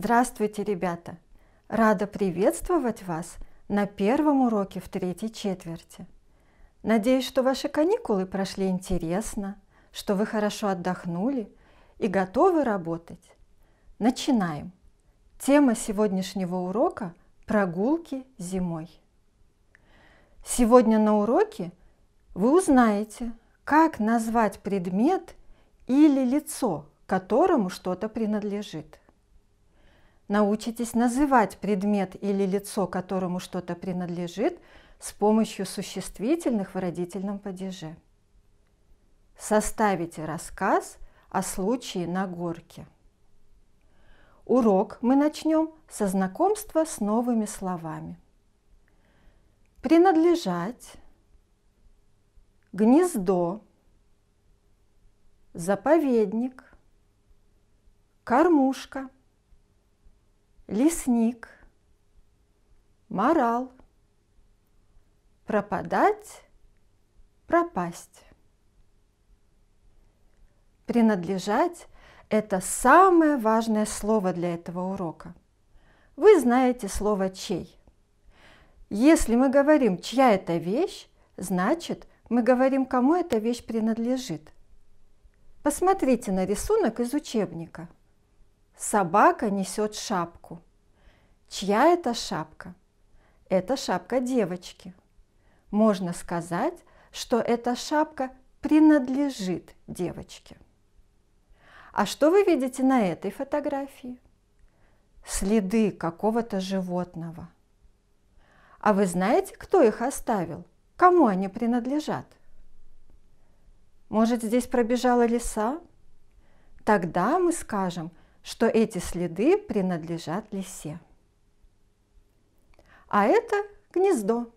Здравствуйте, ребята! Рада приветствовать вас на первом уроке в третьей четверти. Надеюсь, что ваши каникулы прошли интересно, что вы хорошо отдохнули и готовы работать. Начинаем! Тема сегодняшнего урока – прогулки зимой. Сегодня на уроке вы узнаете, как назвать предмет или лицо, которому что-то принадлежит – научитесь называть предмет или лицо, которому что-то принадлежит, с помощью существительных в родительном падеже. Составите рассказ о случае на горке. Урок мы начнем со знакомства с новыми словами. Принадлежать, гнездо, заповедник, кормушка – лесник, морал, пропадать, пропасть. Принадлежать – это самое важное слово для этого урока. Вы знаете слово «чей». Если мы говорим «чья это вещь», значит, мы говорим, кому эта вещь принадлежит. Посмотрите на рисунок из учебника – Собака несет шапку. Чья это шапка? Это шапка девочки. Можно сказать, что эта шапка принадлежит девочке. А что вы видите на этой фотографии? Следы какого-то животного. А вы знаете, кто их оставил? Кому они принадлежат? Может, здесь пробежала лиса? Тогда мы скажем, что эти следы принадлежат лисе. А это гнездо.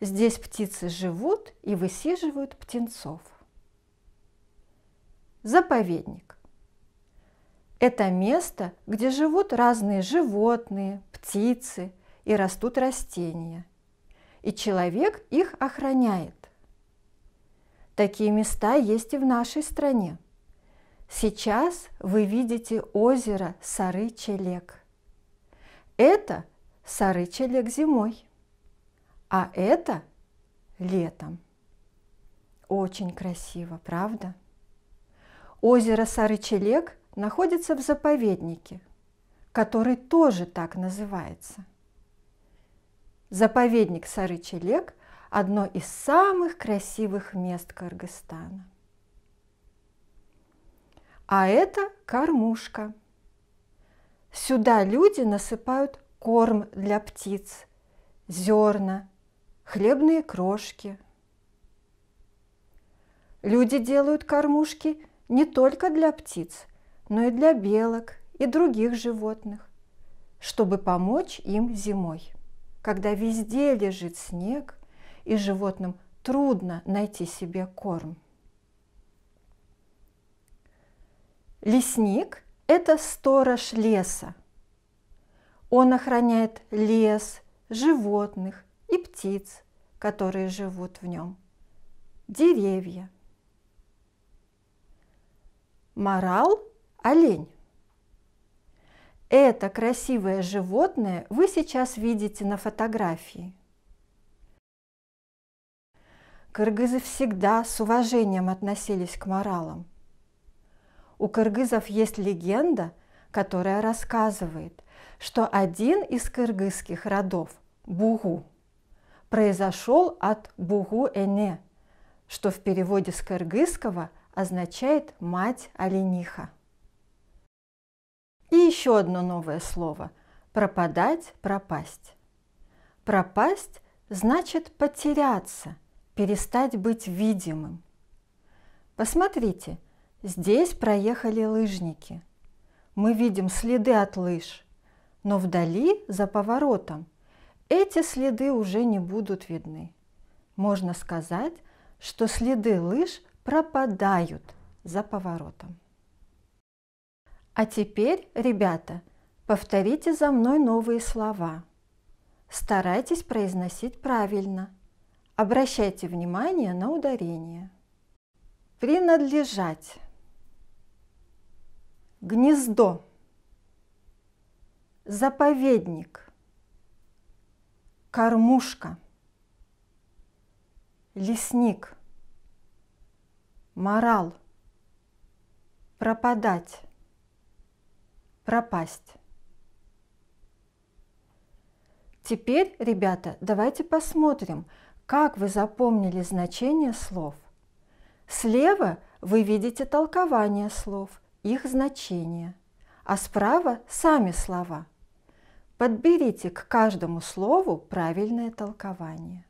Здесь птицы живут и высиживают птенцов. Заповедник. Это место, где живут разные животные, птицы и растут растения. И человек их охраняет. Такие места есть и в нашей стране – Сейчас вы видите озеро Сарычелек. Это Сарычелек зимой, а это летом. Очень красиво, правда? Озеро Сарычелек находится в заповеднике, который тоже так называется. Заповедник Сарычелек – одно из самых красивых мест Кыргызстана а это кормушка. Сюда люди насыпают корм для птиц, зерна, хлебные крошки. Люди делают кормушки не только для птиц, но и для белок и других животных, чтобы помочь им зимой, когда везде лежит снег и животным трудно найти себе корм. Лесник – это сторож леса. Он охраняет лес, животных и птиц, которые живут в нем. Деревья. Морал – олень. Это красивое животное вы сейчас видите на фотографии. Кыргызы всегда с уважением относились к моралам. У кыргызов есть легенда, которая рассказывает, что один из кыргызских родов, Бугу, произошел от Бугу-Эне, что в переводе с кыргызского означает «мать олениха». И еще одно новое слово – пропадать, пропасть. Пропасть значит потеряться, перестать быть видимым. Посмотрите – Здесь проехали лыжники. Мы видим следы от лыж, но вдали, за поворотом, эти следы уже не будут видны. Можно сказать, что следы лыж пропадают за поворотом. А теперь, ребята, повторите за мной новые слова. Старайтесь произносить правильно. Обращайте внимание на ударение. Принадлежать гнездо, заповедник, кормушка, лесник, морал, пропадать, пропасть. Теперь, ребята, давайте посмотрим, как вы запомнили значение слов. Слева вы видите толкование слов – их значение, а справа сами слова. Подберите к каждому слову правильное толкование.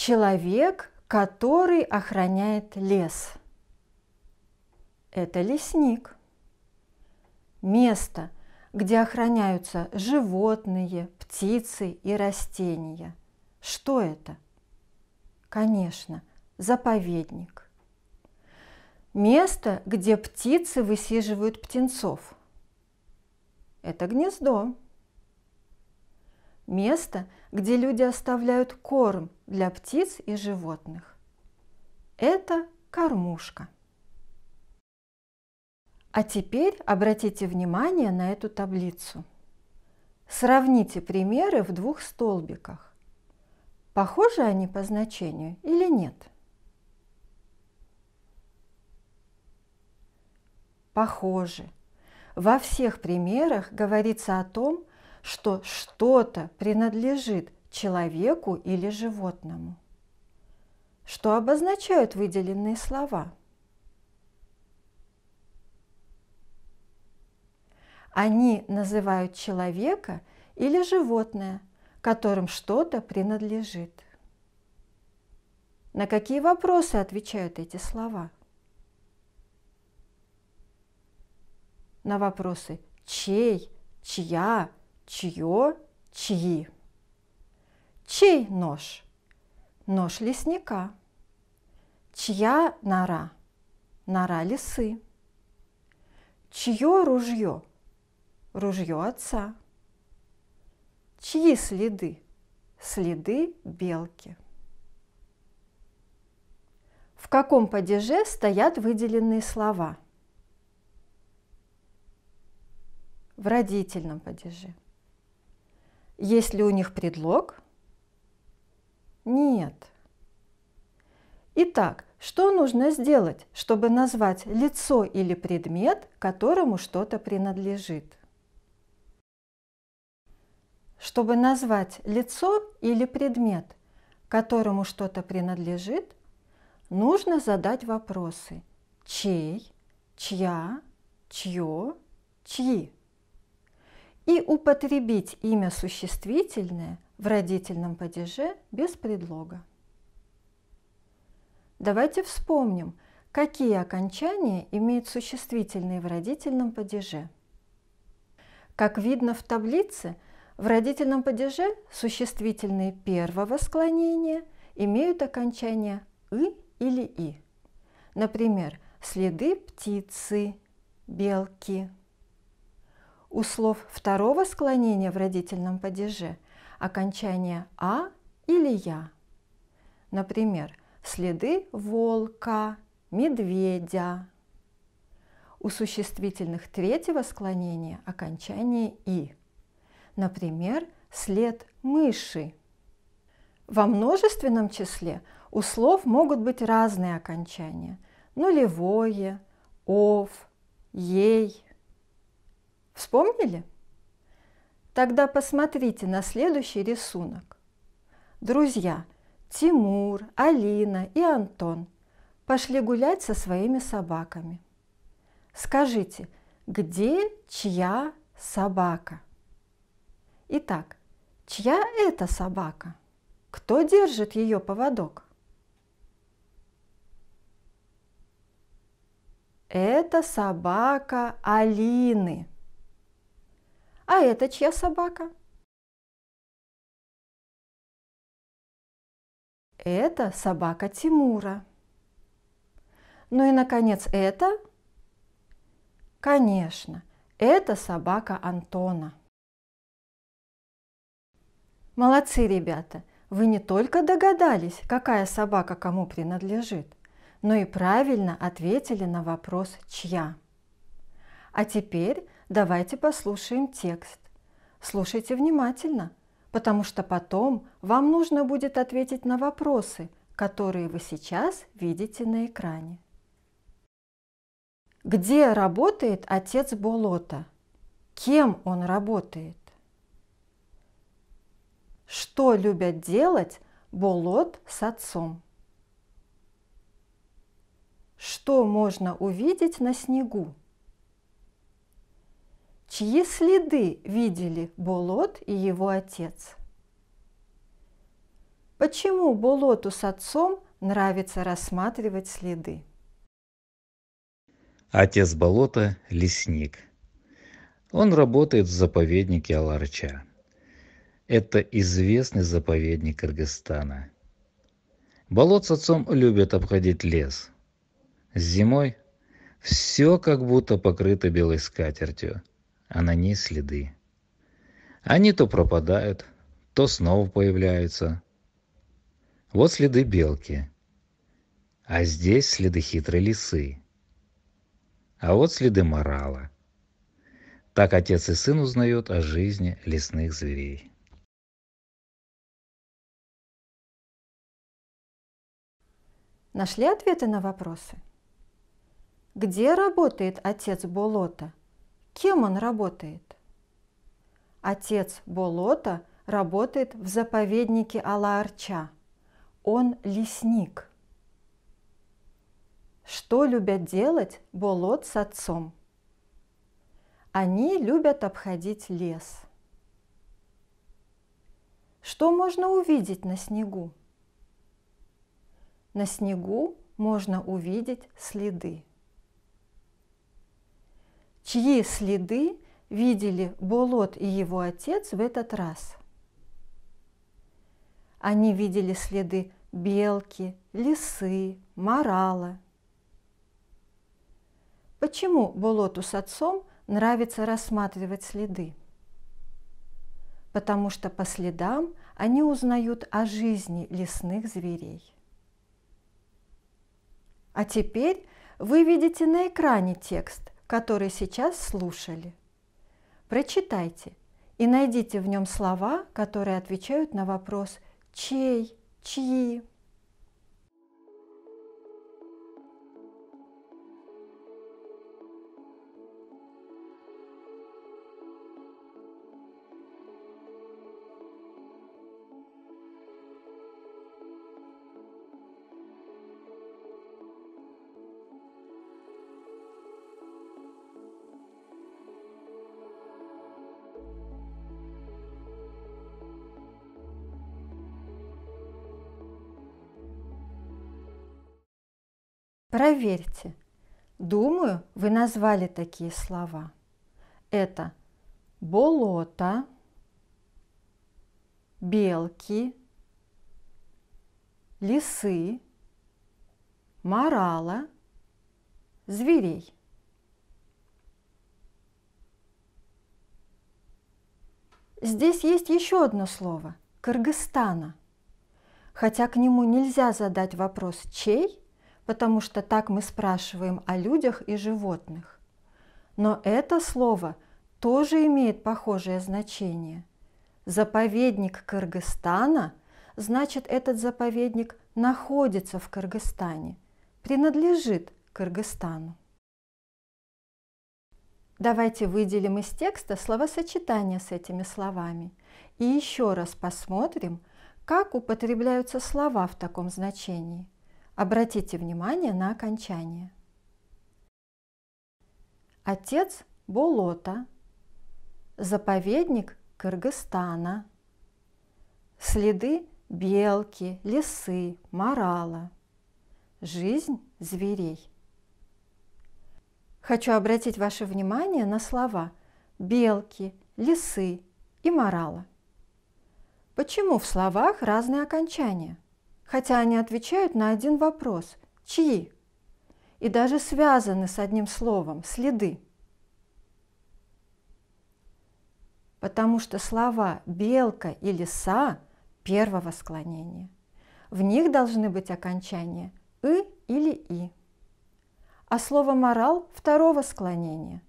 Человек, который охраняет лес. Это лесник. Место, где охраняются животные, птицы и растения. Что это? Конечно, заповедник. Место, где птицы высиживают птенцов. Это гнездо место, где люди оставляют корм для птиц и животных. Это кормушка. А теперь обратите внимание на эту таблицу. Сравните примеры в двух столбиках. Похожи они по значению или нет? Похожи. Во всех примерах говорится о том, что что-то принадлежит человеку или животному. Что обозначают выделенные слова? Они называют человека или животное, которым что-то принадлежит. На какие вопросы отвечают эти слова? На вопросы «чей?», «чья?», чье, чьи. Чей нож? Нож лесника. Чья нора? Нора лисы. Чье ружье? Ружье отца. Чьи следы? Следы белки. В каком падеже стоят выделенные слова? В родительном падеже. Есть ли у них предлог? Нет. Итак, что нужно сделать, чтобы назвать лицо или предмет, которому что-то принадлежит? Чтобы назвать лицо или предмет, которому что-то принадлежит, нужно задать вопросы «чей?», «чья?», «чье?», «чьи?» и употребить имя существительное в родительном падеже без предлога. Давайте вспомним, какие окончания имеют существительные в родительном падеже. Как видно в таблице, в родительном падеже существительные первого склонения имеют окончания «ы» или «и». Например, следы птицы, белки – у слов второго склонения в родительном падеже окончание «а» или «я». Например, следы волка, медведя. У существительных третьего склонения окончание «и». Например, след мыши. Во множественном числе у слов могут быть разные окончания – нулевое, ов, ей – Вспомнили? Тогда посмотрите на следующий рисунок. Друзья Тимур, Алина и Антон пошли гулять со своими собаками. Скажите, где чья собака? Итак, чья это собака? Кто держит ее поводок? Это собака Алины. А это чья собака? Это собака Тимура. Ну и, наконец, это? Конечно, это собака Антона. Молодцы, ребята! Вы не только догадались, какая собака кому принадлежит, но и правильно ответили на вопрос «чья?». А теперь Давайте послушаем текст. Слушайте внимательно, потому что потом вам нужно будет ответить на вопросы, которые вы сейчас видите на экране. Где работает отец Болота? Кем он работает? Что любят делать Болот с отцом? Что можно увидеть на снегу? Чьи следы видели Болот и его отец? Почему Болоту с отцом нравится рассматривать следы? Отец Болота – лесник. Он работает в заповеднике Аларча. Это известный заповедник Кыргызстана. Болот с отцом любят обходить лес. Зимой все как будто покрыто белой скатертью – а на ней следы. Они то пропадают, то снова появляются. Вот следы белки. А здесь следы хитрой лисы. А вот следы морала. Так отец и сын узнают о жизни лесных зверей. Нашли ответы на вопросы? Где работает отец Болота? Кем он работает? Отец Болота работает в заповеднике Алаарча. Он лесник. Что любят делать Болот с отцом? Они любят обходить лес. Что можно увидеть на снегу? На снегу можно увидеть следы чьи следы видели Болот и его отец в этот раз. Они видели следы белки, лисы, морала. Почему Болоту с отцом нравится рассматривать следы? Потому что по следам они узнают о жизни лесных зверей. А теперь вы видите на экране текст – который сейчас слушали. Прочитайте и найдите в нем слова, которые отвечают на вопрос «чей?», «чьи?». Проверьте. Думаю, вы назвали такие слова. Это болото, белки, лисы, морала, зверей. Здесь есть еще одно слово – Кыргызстана. Хотя к нему нельзя задать вопрос «чей», потому что так мы спрашиваем о людях и животных. Но это слово тоже имеет похожее значение. Заповедник Кыргызстана значит этот заповедник находится в Кыргызстане, принадлежит Кыргызстану. Давайте выделим из текста словосочетания с этими словами и еще раз посмотрим, как употребляются слова в таком значении – Обратите внимание на окончание. Отец Болота, заповедник Кыргызстана, следы белки, лисы, морала, жизнь зверей. Хочу обратить ваше внимание на слова белки, лисы и морала. Почему в словах разные окончания? хотя они отвечают на один вопрос – чьи? И даже связаны с одним словом – следы. Потому что слова «белка» и «лиса» первого склонения. В них должны быть окончания «ы» или «и». А слово «морал» второго склонения,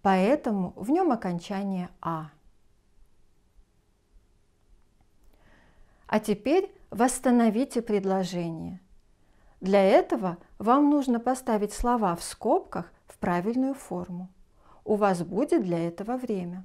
поэтому в нем окончание «а». А теперь восстановите предложение. Для этого вам нужно поставить слова в скобках в правильную форму. У вас будет для этого время.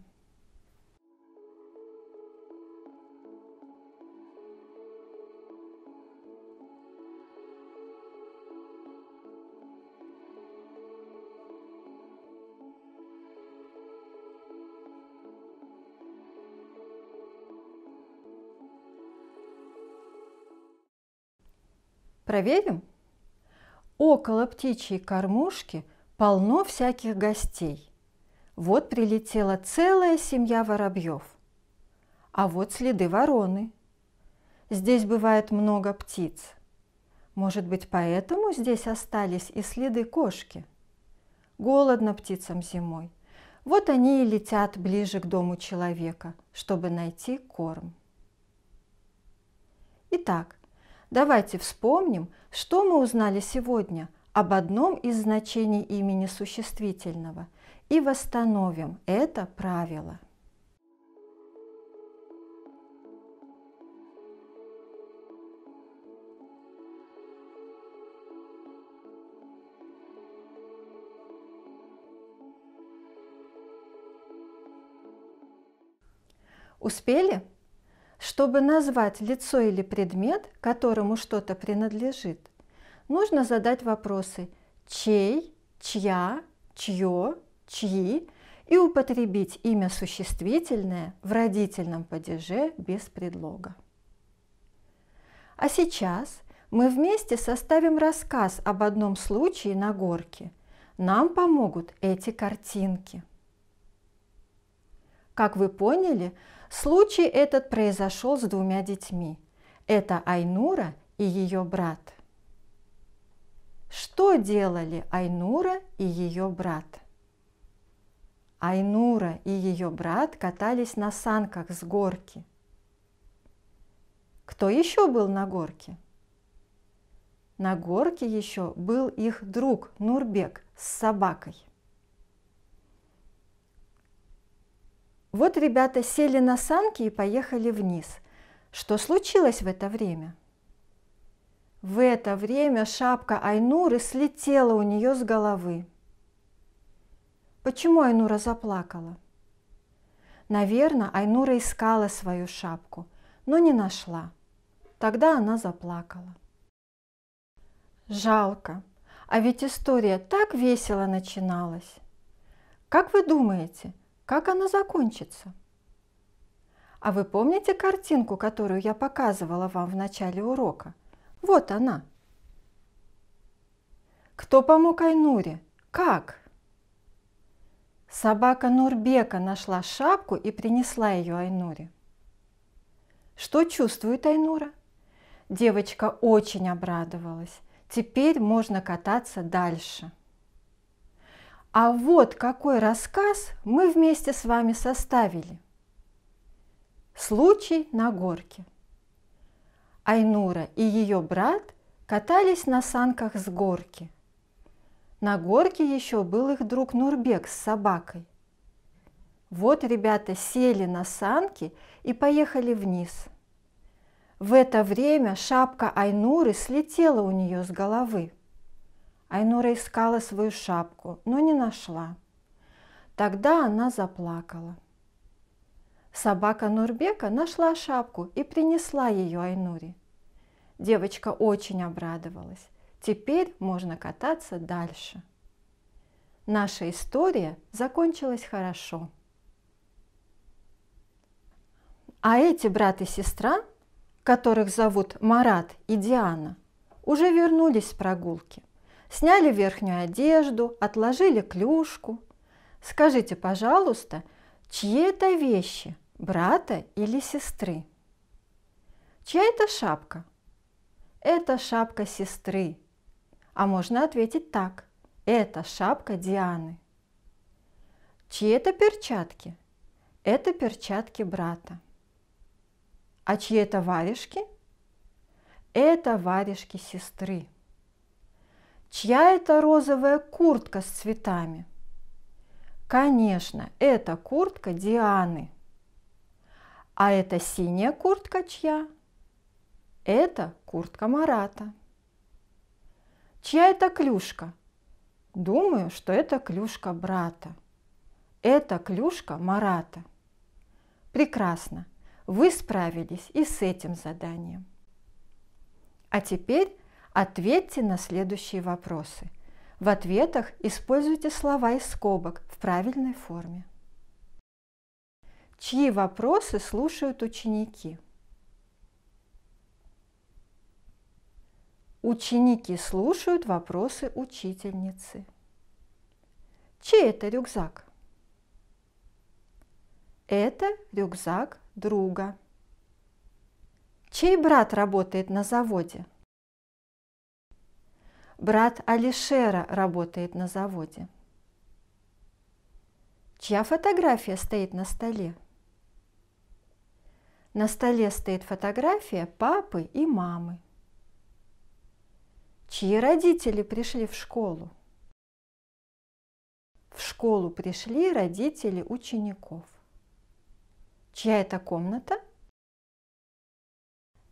Проверим? Около птичьей кормушки полно всяких гостей. Вот прилетела целая семья воробьев. А вот следы вороны. Здесь бывает много птиц. Может быть, поэтому здесь остались и следы кошки. Голодно птицам зимой. Вот они и летят ближе к дому человека, чтобы найти корм. Итак, Давайте вспомним, что мы узнали сегодня об одном из значений имени существительного и восстановим это правило. Успели? Чтобы назвать лицо или предмет, которому что-то принадлежит, нужно задать вопросы «чей», «чья», «чье», «чьи» и употребить имя существительное в родительном падеже без предлога. А сейчас мы вместе составим рассказ об одном случае на горке. Нам помогут эти картинки. Как вы поняли, Случай этот произошел с двумя детьми. Это Айнура и ее брат. Что делали Айнура и ее брат? Айнура и ее брат катались на санках с горки. Кто еще был на горке? На горке еще был их друг Нурбек с собакой. Вот ребята сели на санки и поехали вниз. Что случилось в это время? В это время шапка Айнуры слетела у нее с головы. Почему Айнура заплакала? Наверное, Айнура искала свою шапку, но не нашла. Тогда она заплакала. Жалко, а ведь история так весело начиналась. Как вы думаете, как оно закончится? А вы помните картинку, которую я показывала вам в начале урока? Вот она. Кто помог Айнуре? Как? Собака Нурбека нашла шапку и принесла ее Айнуре. Что чувствует Айнура? Девочка очень обрадовалась. Теперь можно кататься дальше. А вот какой рассказ мы вместе с вами составили. Случай на горке. Айнура и ее брат катались на санках с горки. На горке еще был их друг Нурбек с собакой. Вот ребята сели на санки и поехали вниз. В это время шапка Айнуры слетела у нее с головы. Айнура искала свою шапку, но не нашла. Тогда она заплакала. Собака Нурбека нашла шапку и принесла ее Айнуре. Девочка очень обрадовалась. Теперь можно кататься дальше. Наша история закончилась хорошо. А эти брат и сестра, которых зовут Марат и Диана, уже вернулись с прогулки сняли верхнюю одежду, отложили клюшку. Скажите, пожалуйста, чьи это вещи, брата или сестры? Чья это шапка? Это шапка сестры. А можно ответить так. Это шапка Дианы. Чьи это перчатки? Это перчатки брата. А чьи это варежки? Это варежки сестры. Чья это розовая куртка с цветами? Конечно, это куртка Дианы. А это синяя куртка чья? Это куртка Марата. Чья это клюшка? Думаю, что это клюшка брата. Это клюшка Марата. Прекрасно. Вы справились и с этим заданием. А теперь Ответьте на следующие вопросы. В ответах используйте слова из скобок в правильной форме. Чьи вопросы слушают ученики? Ученики слушают вопросы учительницы. Чей это рюкзак? Это рюкзак друга. Чей брат работает на заводе? брат Алишера работает на заводе. Чья фотография стоит на столе? На столе стоит фотография папы и мамы. Чьи родители пришли в школу? В школу пришли родители учеников. Чья это комната?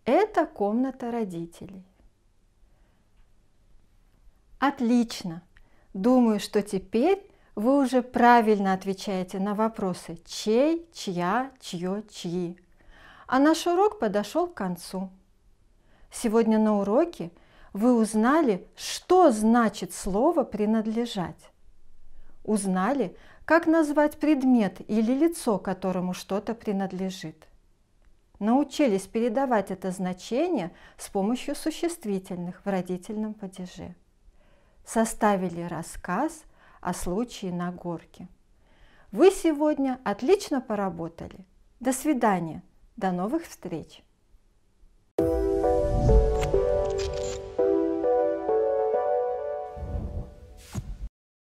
Это комната родителей. Отлично! Думаю, что теперь вы уже правильно отвечаете на вопросы «чей», «чья», «чье», «чьи». А наш урок подошел к концу. Сегодня на уроке вы узнали, что значит слово «принадлежать». Узнали, как назвать предмет или лицо, которому что-то принадлежит. Научились передавать это значение с помощью существительных в родительном падеже составили рассказ о случае на горке. Вы сегодня отлично поработали. До свидания. До новых встреч. thank you